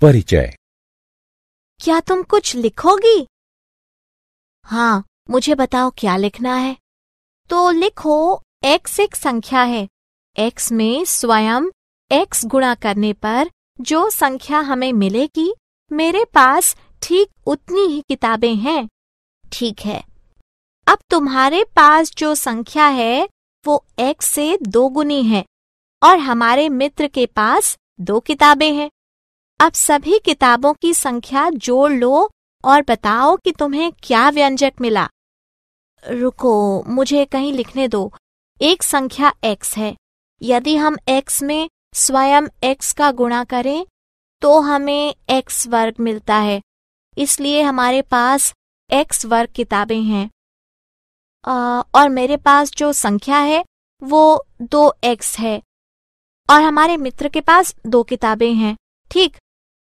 परिचय क्या तुम कुछ लिखोगी हाँ मुझे बताओ क्या लिखना है तो लिखो एक्स एक संख्या है एक्स में स्वयं एक्स गुणा करने पर जो संख्या हमें मिलेगी मेरे पास ठीक उतनी ही किताबें हैं ठीक है अब तुम्हारे पास जो संख्या है वो x से दो है और हमारे मित्र के पास दो किताबें हैं अब सभी किताबों की संख्या जोड़ लो और बताओ कि तुम्हें क्या व्यंजक मिला रुको मुझे कहीं लिखने दो एक संख्या x है यदि हम x में स्वयं x का गुणा करें तो हमें x वर्ग मिलता है इसलिए हमारे पास x वर्ग किताबें हैं और मेरे पास जो संख्या है वो दो एक्स है और हमारे मित्र के पास दो किताबें हैं ठीक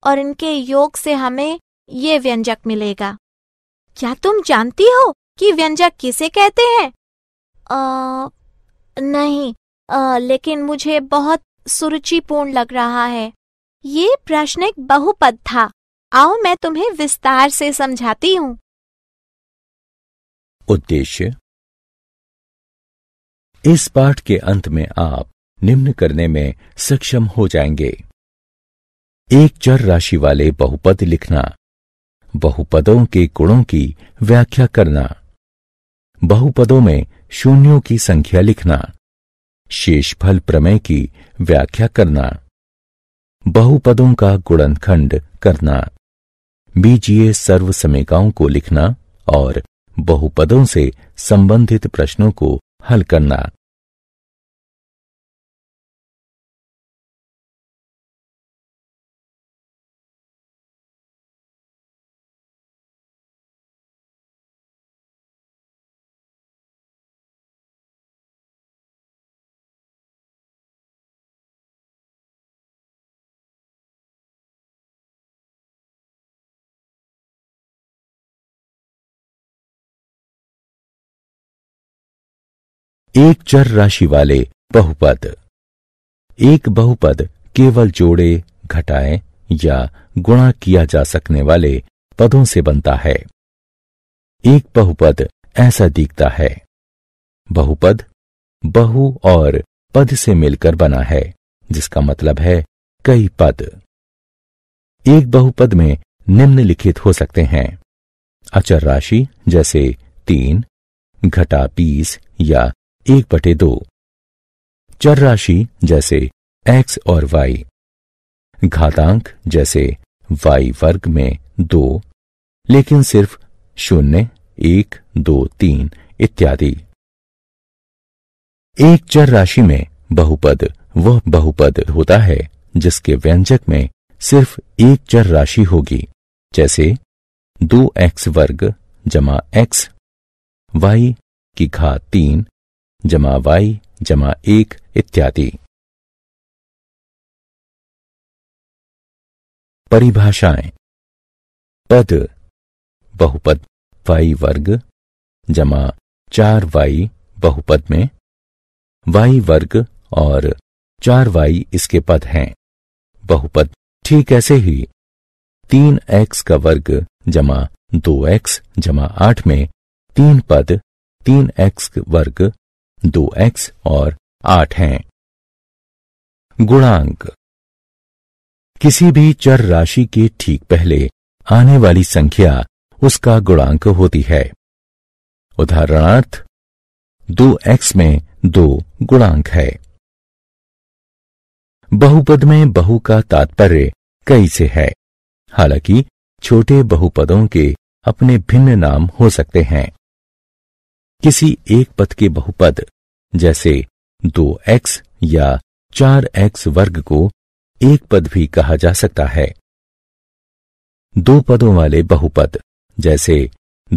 और इनके योग से हमें ये व्यंजक मिलेगा क्या तुम जानती हो कि व्यंजक किसे कहते हैं आ, नहीं आ, लेकिन मुझे बहुत सुरुचिपूर्ण लग रहा है ये प्रश्न एक बहुपद था आओ मैं तुम्हें विस्तार से समझाती हूँ उद्देश्य इस पाठ के अंत में आप निम्न करने में सक्षम हो जाएंगे एक चर राशि वाले बहुपद लिखना बहुपदों के गुणों की व्याख्या करना बहुपदों में शून्यों की संख्या लिखना शेषफल प्रमेय की व्याख्या करना बहुपदों का गुणनखंड करना बीजीय सर्व समेकाओं को लिखना और बहुपदों से संबंधित प्रश्नों को हल करना एक चर राशि वाले बहुपद एक बहुपद केवल जोड़े घटाएं या गुणा किया जा सकने वाले पदों से बनता है एक बहुपद ऐसा दिखता है बहुपद बहु और पद से मिलकर बना है जिसका मतलब है कई पद एक बहुपद में निम्नलिखित हो सकते हैं अचर राशि जैसे तीन घटा बीस या एक बटे दो चर राशि जैसे x और y घातांक जैसे y वर्ग में दो लेकिन सिर्फ शून्य एक दो तीन इत्यादि एक चर राशि में बहुपद वह बहुपद होता है जिसके व्यंजक में सिर्फ एक चर राशि होगी जैसे दो एक्स वर्ग जमा एक्स वाई की घात तीन जमा वाई जमा एक इत्यादि परिभाषाएं पद बहुपद वाई वर्ग जमा चार वाई बहुपद में वाई वर्ग और चार वाई इसके पद हैं बहुपद ठीक ऐसे ही तीन एक्स का वर्ग जमा दो एक्स जमा आठ में तीन पद तीन एक्स वर्ग दो एक्स और आठ हैं गुणांक किसी भी चर राशि के ठीक पहले आने वाली संख्या उसका गुणांक होती है उदाहरणार्थ दो एक्स में दो गुणांक है बहुपद में बहु का तात्पर्य कई से है हालांकि छोटे बहुपदों के अपने भिन्न नाम हो सकते हैं किसी एक पद के बहुपद जैसे दो एक्स या चार एक्स वर्ग को एक पद भी कहा जा सकता है दो पदों वाले बहुपद जैसे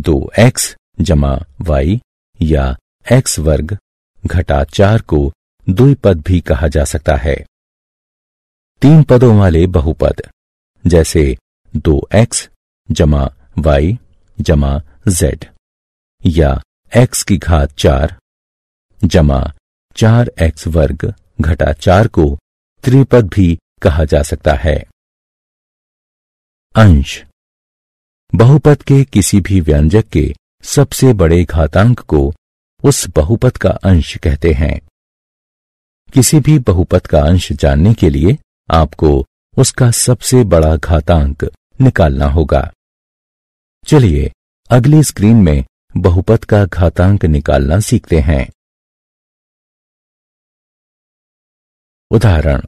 दो एक्स जमा वाई या एक्स वर्ग घटा चार को दो पद भी कहा जा सकता है तीन पदों वाले बहुपद जैसे दो एक्स जमा वाई जमा जेड या एक्स की घात चार जमा चार एक्स वर्ग घटा चार को त्रिपद भी कहा जा सकता है अंश बहुपद के किसी भी व्यंजक के सबसे बड़े घातांक को उस बहुपद का अंश कहते हैं किसी भी बहुपद का अंश जानने के लिए आपको उसका सबसे बड़ा घातांक निकालना होगा चलिए अगली स्क्रीन में बहुपद का घातांक निकालना सीखते हैं उदाहरण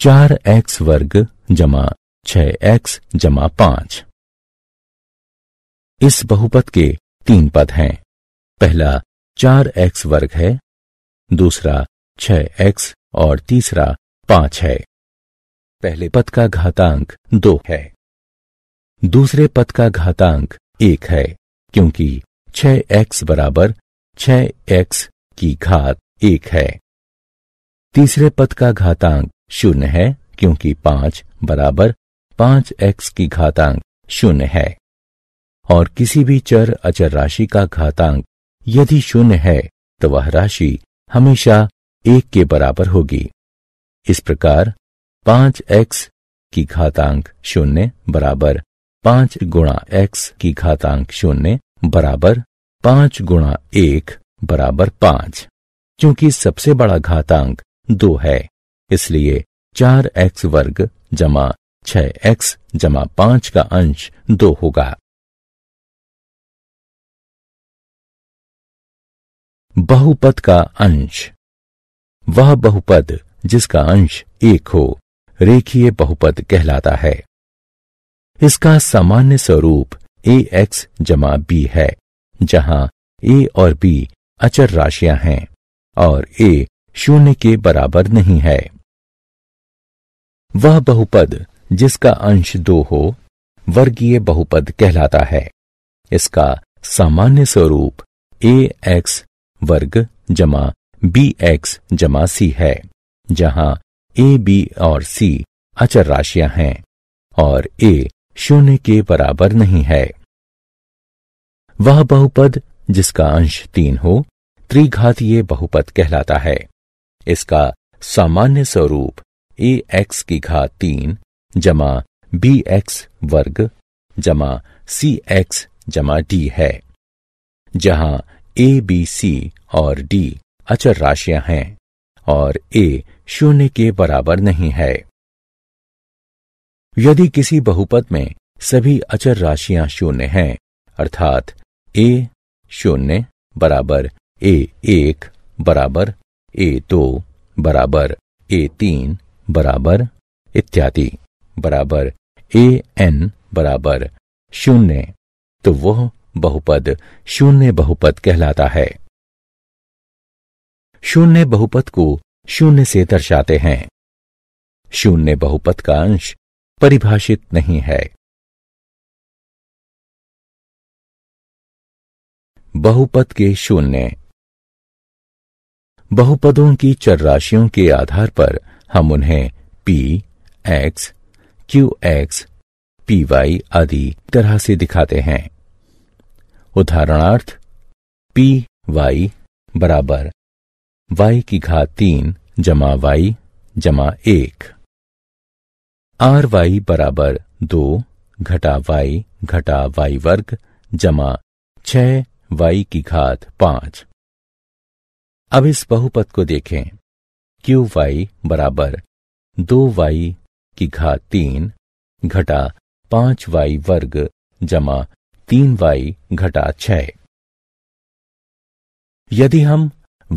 चार एक्स वर्ग जमा छ एक्स जमा पांच इस बहुपद के तीन पद हैं पहला चार एक्स वर्ग है दूसरा छ एक्स और तीसरा पांच है पहले पद का घातांक दो है दूसरे पद का घातांक एक है क्योंकि छह एक्स बराबर छह एक्स की घात एक है तीसरे पद का घातांक शून्य है क्योंकि पांच बराबर पांच एक्स की घातांक शून्य है और किसी भी चर अचर राशि का घातांक यदि शून्य है तो वह राशि हमेशा एक के बराबर होगी इस प्रकार पांच एक्स की घातांक शून्य बराबर पांच गुणा एक्स की घातांक शून्य बराबर पांच गुणा एक बराबर पांच क्योंकि सबसे बड़ा घातांक दो है इसलिए चार एक्स वर्ग जमा छह एक्स जमा पांच का अंश दो होगा बहुपद का अंश वह बहुपद जिसका अंश एक हो रेखीय बहुपद कहलाता है इसका सामान्य स्वरूप ए एक्स जमा बी है जहां ए और बी अचर राशियां हैं और ए शून्य के बराबर नहीं है वह बहुपद जिसका अंश दो हो वर्गीय बहुपद कहलाता है इसका सामान्य स्वरूप ए एक्स वर्ग जमा बी एक्स जमा सी है जहां ए बी और सी अचर राशियां हैं और ए शून्य के बराबर नहीं है वह बहुपद जिसका अंश तीन हो त्रिघातीय बहुपद कहलाता है इसका सामान्य स्वरूप ए एक्स की घात तीन जमा बी एक्स वर्ग जमा सी एक्स जमा डी है जहां ए बी सी और डी अचर राशियां हैं और ए शून्य के बराबर नहीं है यदि किसी बहुपद में सभी अचर राशियां शून्य हैं अर्थात ए शून्य बराबर ए एक बराबर ए दो बराबर ए तीन बराबर इत्यादि बराबर ए एन बराबर शून्य तो वह बहुपद शून्य बहुपद कहलाता है शून्य बहुपद को शून्य से दर्शाते हैं शून्य बहुपद का अंश परिभाषित नहीं है बहुपद के शून्य बहुपदों की चर राशियों के आधार पर हम उन्हें p, x, q, x, P Y आदि तरह से दिखाते हैं उदाहरणार्थ पी वाई बराबर वाई की घात तीन जमा वाई जमा एक आर वाई बराबर दो घटा वाई घटा वाई वर्ग जमा छ वाई की घात पांच अब इस बहुपद को देखें क्यू वाई बराबर दो वाई की घात तीन घटा पांच वाई वर्ग जमा तीन वाई घटा छ यदि हम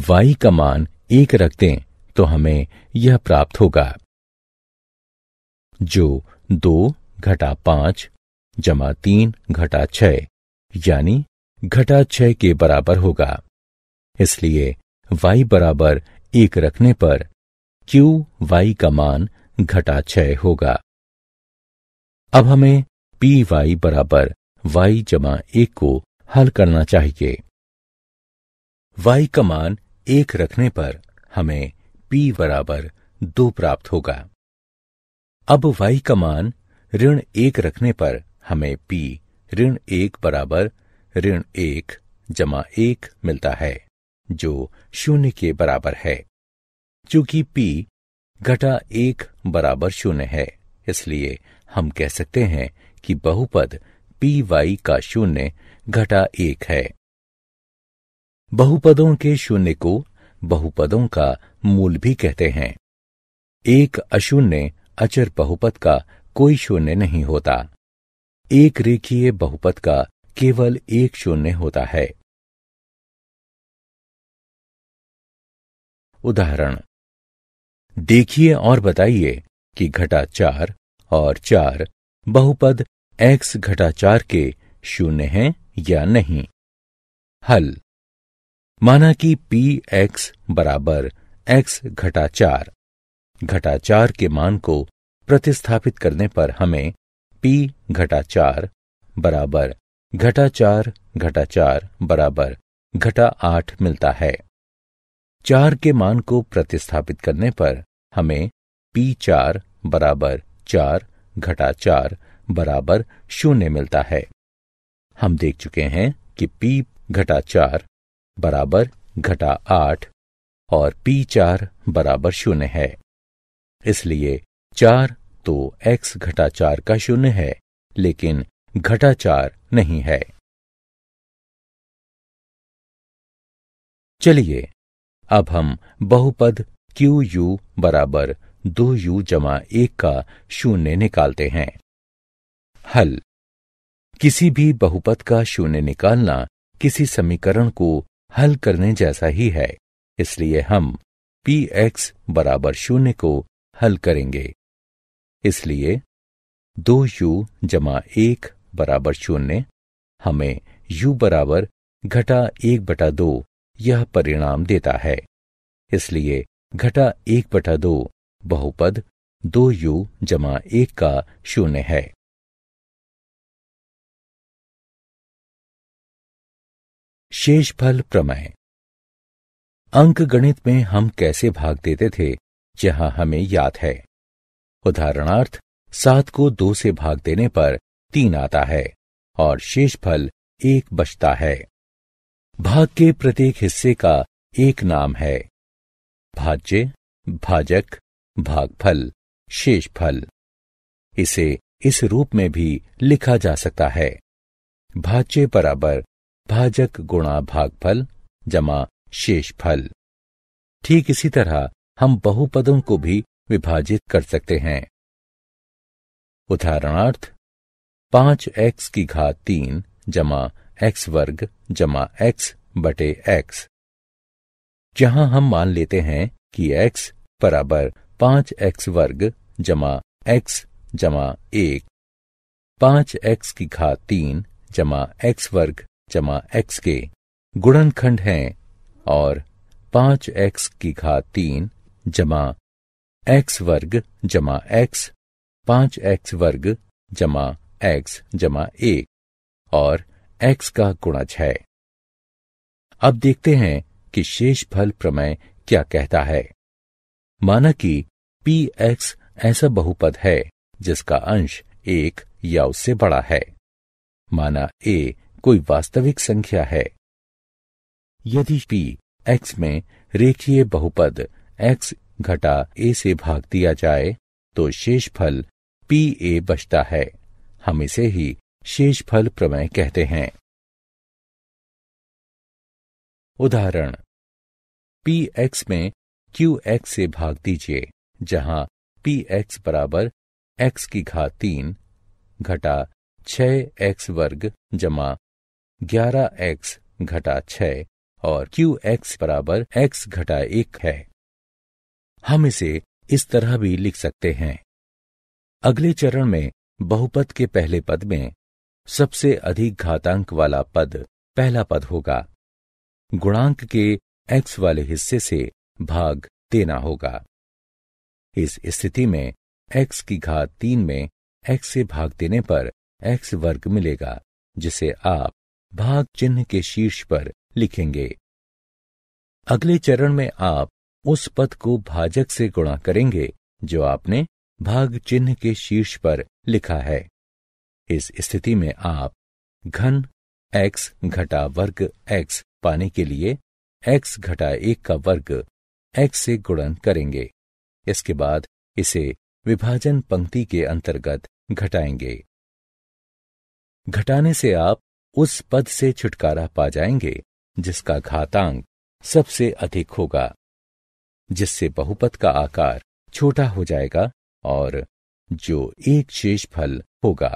y का मान एक रखते तो हमें यह प्राप्त होगा जो दो घटा पांच जमा तीन घटा छ यानी घटा छ के बराबर होगा इसलिए y बराबर एक रखने पर q y का मान घटा छ होगा अब हमें पी वाई बराबर वाई जमा एक को हल करना चाहिए y का मान एक रखने पर हमें p बराबर दो प्राप्त होगा अब वाई का मान ऋण एक रखने पर हमें पी ऋण एक बराबर ऋण एक जमा एक मिलता है जो शून्य के बराबर है चूंकि p घटा एक बराबर शून्य है इसलिए हम कह सकते हैं कि बहुपद पी वाई का शून्य घटा एक है बहुपदों के शून्य को बहुपदों का मूल भी कहते हैं एक अशून्य अचर बहुपद का कोई शून्य नहीं होता एक रेखीय बहुपद का केवल एक शून्य होता है उदाहरण देखिए और बताइए कि घटा चार और चार बहुपद x घटा चार के शून्य हैं या नहीं हल माना कि पी एक्स बराबर एक्स घटा चार घटाचार के मान को प्रतिस्थापित करने पर हमें पी घटाचार बराबर घटाचार घटाचार बराबर घटा आठ मिलता है चार के मान को प्रतिस्थापित करने पर हमें पी चार बराबर चार घटा चार बराबर शून्य मिलता है हम देख चुके हैं कि पी घटा चार बराबर घटा आठ और पी चार बराबर शून्य है इसलिए चार तो x घटा चार का शून्य है लेकिन घटा चार नहीं है चलिए अब हम बहुपद क्यू यू बराबर दो यू जमा एक का शून्य निकालते हैं हल किसी भी बहुपद का शून्य निकालना किसी समीकरण को हल करने जैसा ही है इसलिए हम पी एक्स बराबर शून्य को हल करेंगे इसलिए दो यू जमा एक बराबर शून्य हमें यू बराबर घटा एक बटा दो यह परिणाम देता है इसलिए घटा एक बटा दो बहुपद दो यू जमा एक का शून्य है शेषफल प्रमेय अंक गणित में हम कैसे भाग देते थे जहां हमें याद है उदाहरणार्थ सात को दो से भाग देने पर तीन आता है और शेष फल एक बचता है भाग के प्रत्येक हिस्से का एक नाम है भाज्य भाजक भागफल शेष फल इसे इस रूप में भी लिखा जा सकता है भाज्य बराबर भाजक गुणा भागफल जमा शेष फल ठीक इसी तरह हम बहुपदों को भी विभाजित कर सकते हैं उदाहरणार्थ पांच एक्स की घात तीन जमा एक्स वर्ग जमा एक्स बटे एक्स जहां हम मान लेते हैं कि एक्स बराबर पांच एक्स वर्ग जमा एक्स जमा एक पांच एक्स की घात तीन जमा एक्स वर्ग जमा एक्स के गुणनखंड हैं और पांच एक्स की घात तीन जमा एक्स वर्ग जमा एक्स पांच एक्स वर्ग जमा एक्स जमा एक और एक्स का गुणज है अब देखते हैं कि शेष फल प्रमेय क्या कहता है माना कि पी एक्स ऐसा बहुपद है जिसका अंश एक या उससे बड़ा है माना ए कोई वास्तविक संख्या है यदि पी एक्स में रेखीय बहुपद एक्स घटा ए से भाग दिया जाए तो शेष फल पी ए बचता है हम इसे ही शेष फल प्रमेय कहते हैं उदाहरण पी एक्स में क्यू एक्स से भाग दीजिए जहां पी एक्स बराबर एक्स की घात तीन घटा छ एक्स वर्ग जमा ग्यारह एक्स घटा छ और क्यू एक्स बराबर एक्स घटा एक है हम इसे इस तरह भी लिख सकते हैं अगले चरण में बहुपद के पहले पद में सबसे अधिक घातांक वाला पद पहला पद होगा गुणांक के एक्स वाले हिस्से से भाग देना होगा इस स्थिति में एक्स की घात तीन में एक्स से भाग देने पर एक्स वर्ग मिलेगा जिसे आप भाग चिन्ह के शीर्ष पर लिखेंगे अगले चरण में आप उस पद को भाजक से गुणा करेंगे जो आपने भाग चिन्ह के शीर्ष पर लिखा है इस स्थिति में आप घन x घटा वर्ग x पाने के लिए x घटा एक का वर्ग x से गुणन करेंगे इसके बाद इसे विभाजन पंक्ति के अंतर्गत घटाएंगे घटाने से आप उस पद से छुटकारा पा जाएंगे जिसका घातांक सबसे अधिक होगा जिससे बहुपत का आकार छोटा हो जाएगा और जो एक शेष फल होगा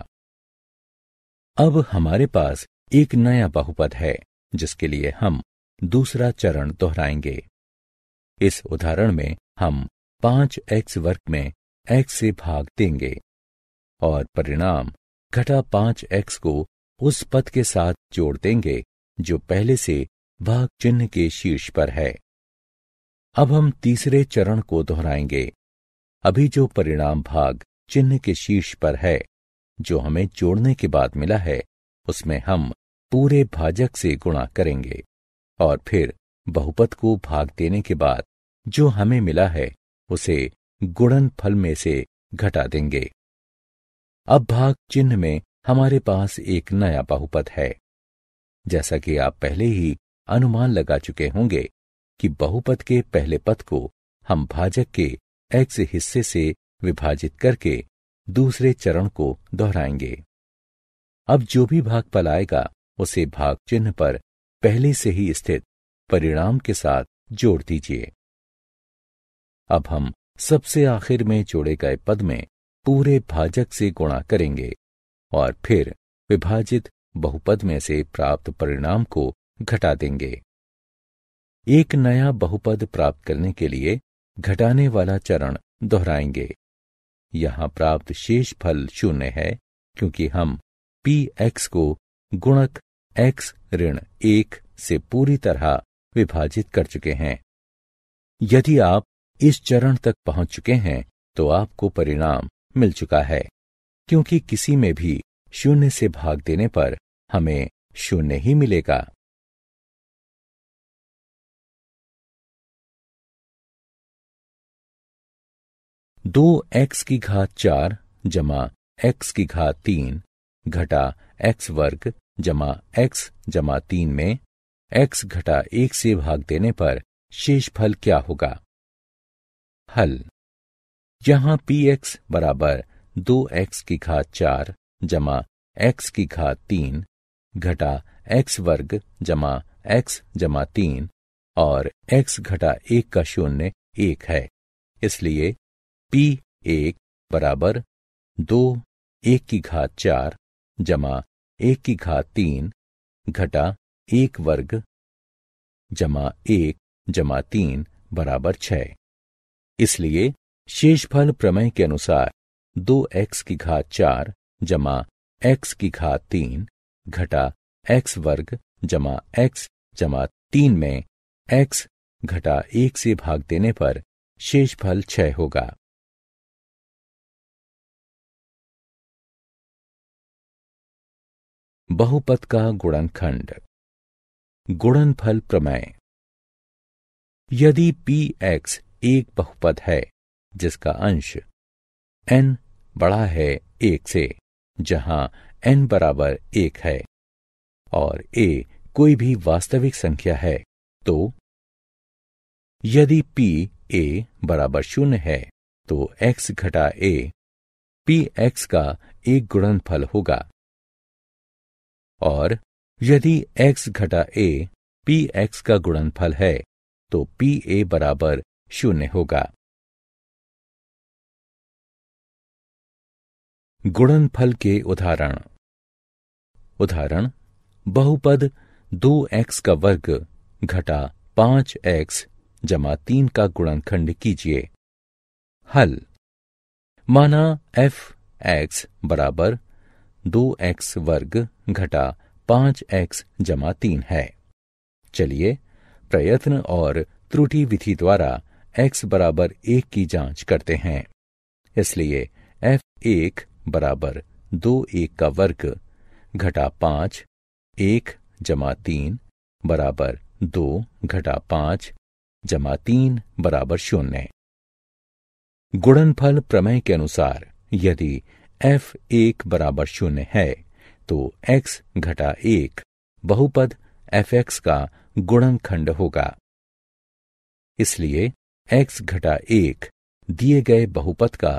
अब हमारे पास एक नया बहुपद है जिसके लिए हम दूसरा चरण दोहराएंगे इस उदाहरण में हम पांच एक्स वर्ग में एक्स से भाग देंगे और परिणाम घटा पांच एक्स को उस पद के साथ जोड़ देंगे जो पहले से भाग चिन्ह के शीर्ष पर है अब हम तीसरे चरण को दोहराएंगे अभी जो परिणाम भाग चिन्ह के शीर्ष पर है जो हमें जोड़ने के बाद मिला है उसमें हम पूरे भाजक से गुणा करेंगे और फिर बहुपत को भाग देने के बाद जो हमें मिला है उसे गुणन फल में से घटा देंगे अब भाग चिन्ह में हमारे पास एक नया बहुपत है जैसा कि आप पहले ही अनुमान लगा चुके होंगे कि बहुपद के पहले पद को हम भाजक के एक्स हिस्से से विभाजित करके दूसरे चरण को दोहराएंगे अब जो भी भाग पलाएगा उसे भाग चिन्ह पर पहले से ही स्थित परिणाम के साथ जोड़ दीजिए अब हम सबसे आखिर में जोड़े गए पद में पूरे भाजक से गुणा करेंगे और फिर विभाजित बहुपद में से प्राप्त परिणाम को घटा देंगे एक नया बहुपद प्राप्त करने के लिए घटाने वाला चरण दोहराएंगे यहाँ प्राप्त शेष फल शून्य है क्योंकि हम पी एक्स को गुणक एक्स ऋण एक से पूरी तरह विभाजित कर चुके हैं यदि आप इस चरण तक पहुंच चुके हैं तो आपको परिणाम मिल चुका है क्योंकि किसी में भी शून्य से भाग देने पर हमें शून्य ही मिलेगा दो एक्स की घात चार जमा एक्स की घात तीन घटा एक्स वर्ग जमा एक्स जमा तीन में एक्स घटा एक से भाग देने पर शेष फल क्या होगा हल यहां पी एक्स बराबर दो एक्स की घात चार जमा एक्स की घात तीन घटा एक्स वर्ग जमा एक्स जमा तीन और एक्स घटा एक का शून्य एक है इसलिए पी एक बराबर दो एक की घात चार जमा एक की घात तीन घटा एक वर्ग जमा एक जमा तीन बराबर छ इसलिए शेषफल प्रमेय के अनुसार दो एक्स की घात चार जमा एक्स की घात तीन घटा एक्स वर्ग जमा एक्स जमा तीन में एक्स घटा एक से भाग देने पर शेषफल छह होगा बहुपत का गुणनखंड गुणनफल प्रमेय यदि पी एक्स एक बहुपद है जिसका अंश एन बड़ा है एक से जहां एन बराबर एक है और ए कोई भी वास्तविक संख्या है तो यदि पी ए बराबर शून्य है तो एक्स घटा ए पी एक्स का एक गुणनफल होगा और यदि x घटा a पी एक्स का गुणनफल है तो पी ए बराबर शून्य होगा गुणनफल के उदाहरण उदाहरण बहुपद दो एक्स का वर्ग घटा पांच एक्स जमा तीन का गुणनखंड कीजिए हल माना एफ एक्स बराबर दो एक्स वर्ग घटा पांच एक्स जमा तीन है चलिए प्रयत्न और त्रुटि विधि द्वारा x बराबर एक की जांच करते हैं इसलिए f एक बराबर दो एक का वर्ग घटा पांच एक जमा तीन बराबर दो घटा पांच जमा तीन बराबर शून्य गुणनफल प्रमेय के अनुसार यदि एफ एक बराबर शून्य है तो एक्स घटा एक बहुपद एफ एक्स का गुणनखंड होगा इसलिए एक्स घटा एक दिए गए बहुपद का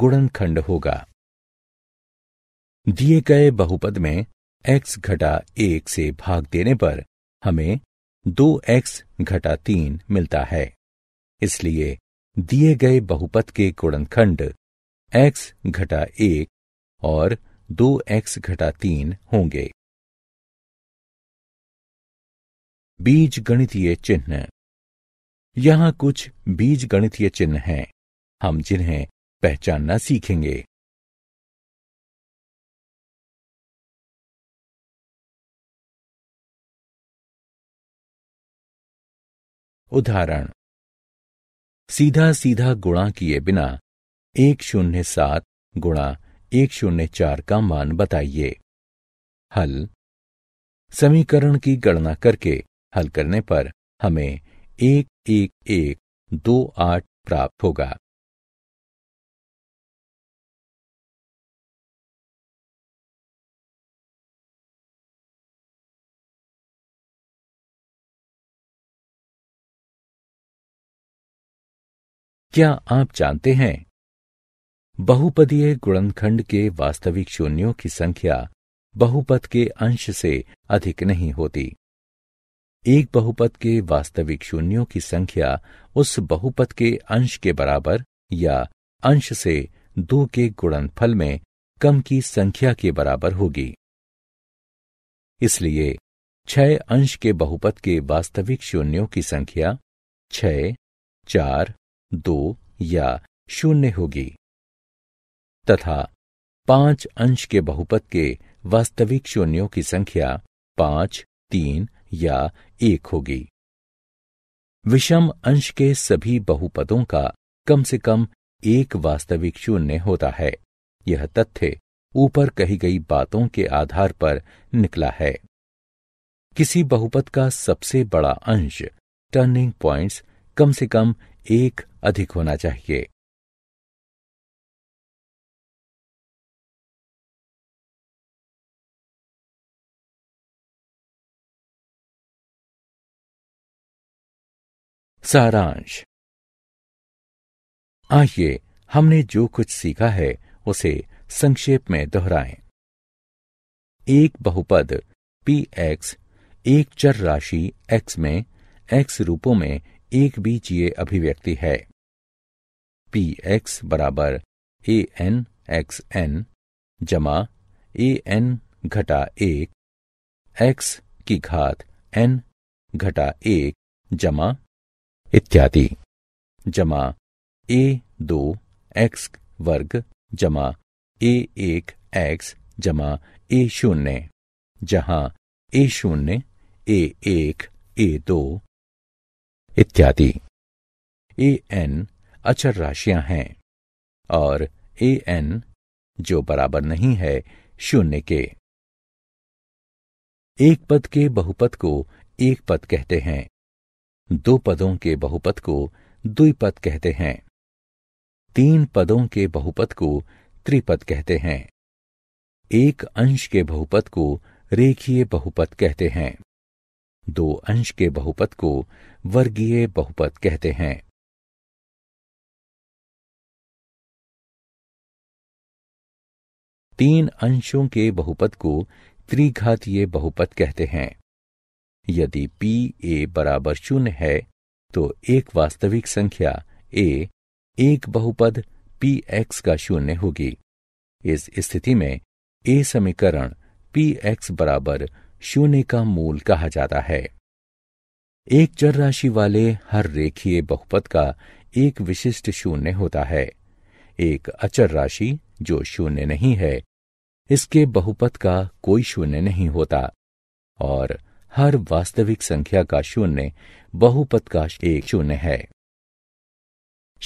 गुणनखंड होगा दिए गए बहुपद में एक्स घटा एक से भाग देने पर हमें दो एक्स घटा तीन मिलता है इसलिए दिए गए बहुपद के गुणनखंड x घटा एक और दो एक्स घटा तीन होंगे बीज गणितीय चिन्ह यहां कुछ बीज गणितीय चिन्ह हैं हम जिन्हें पहचानना सीखेंगे उदाहरण सीधा सीधा गुणा किए बिना एक शून्य सात गुणा एक शून्य चार का मान बताइए हल समीकरण की गणना करके हल करने पर हमें एक एक एक दो आठ प्राप्त होगा क्या आप जानते हैं बहुपदीय गुणनखंड के वास्तविक शून्यों की संख्या बहुपद के अंश से अधिक नहीं होती एक बहुपद के वास्तविक शून्यों की संख्या उस बहुपद के अंश के बराबर या अंश से दो के गुणनफल में कम की संख्या के बराबर होगी इसलिए छह अंश के बहुपद के वास्तविक शून्यों की संख्या छह चार दो या शून्य होगी तथा पांच अंश के बहुपद के वास्तविक शून्यों की संख्या पांच तीन या एक होगी विषम अंश के सभी बहुपदों का कम से कम एक वास्तविक शून्य होता है यह तथ्य ऊपर कही गई बातों के आधार पर निकला है किसी बहुपद का सबसे बड़ा अंश टर्निंग पॉइंट्स कम से कम एक अधिक होना चाहिए सारांश आइए हमने जो कुछ सीखा है उसे संक्षेप में दोहराएं। एक बहुपद पी एक्स एक चर राशि एक्स में एक्स रूपों में एक बीजीय अभिव्यक्ति है पी एक्स बराबर ए एन एक्स एन जमा ए एन घटा एक एक्स की घात एन घटा एक जमा इत्यादि जमा ए दो एक्स वर्ग जमा ए एक एक्स जमा ए शून्य जहाँ ए शून्य ए एक ए दो इत्यादि ए एन अचर राशियां हैं और ए एन जो बराबर नहीं है शून्य के एक पद के बहुपद को एक पद कहते हैं दो पदों के बहुपद को द्विपद कहते हैं तीन पदों के बहुपद को त्रिपद कहते हैं एक अंश के बहुपद को रेखीय बहुपद कहते हैं दो अंश के बहुपद को वर्गीय बहुपद कहते हैं तीन अंशों के बहुपद को त्रिघातीय बहुपद कहते हैं यदि पी ए बराबर शून्य है तो एक वास्तविक संख्या ए एक बहुपद पी एक्स का शून्य होगी इस स्थिति में ए समीकरण पी एक्स बराबर शून्य का मूल कहा जाता है एक चर राशि वाले हर रेखीय बहुपद का एक विशिष्ट शून्य होता है एक अचर राशि जो शून्य नहीं है इसके बहुपद का कोई शून्य नहीं होता और हर वास्तविक संख्या का शून्य बहुपद का एक शून्य है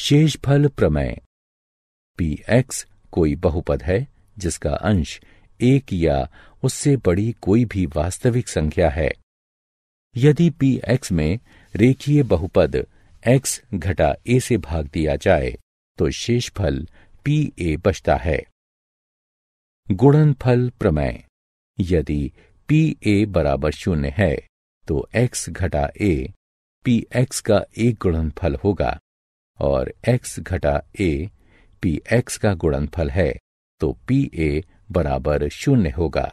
शेष फल प्रमेय पी एक्स कोई बहुपद है जिसका अंश एक या उससे बड़ी कोई भी वास्तविक संख्या है यदि पी एक्स में रेखीय बहुपद एक्स घटा ए से भाग दिया जाए तो शेष फल पी ए बचता है गुणनफल प्रमेय यदि पी ए बराबर शून्य है तो x घटा ए पी एक्स का एक गुणनफल होगा और x घटा ए पी एक्स का गुणनफल है तो पी ए बराबर शून्य होगा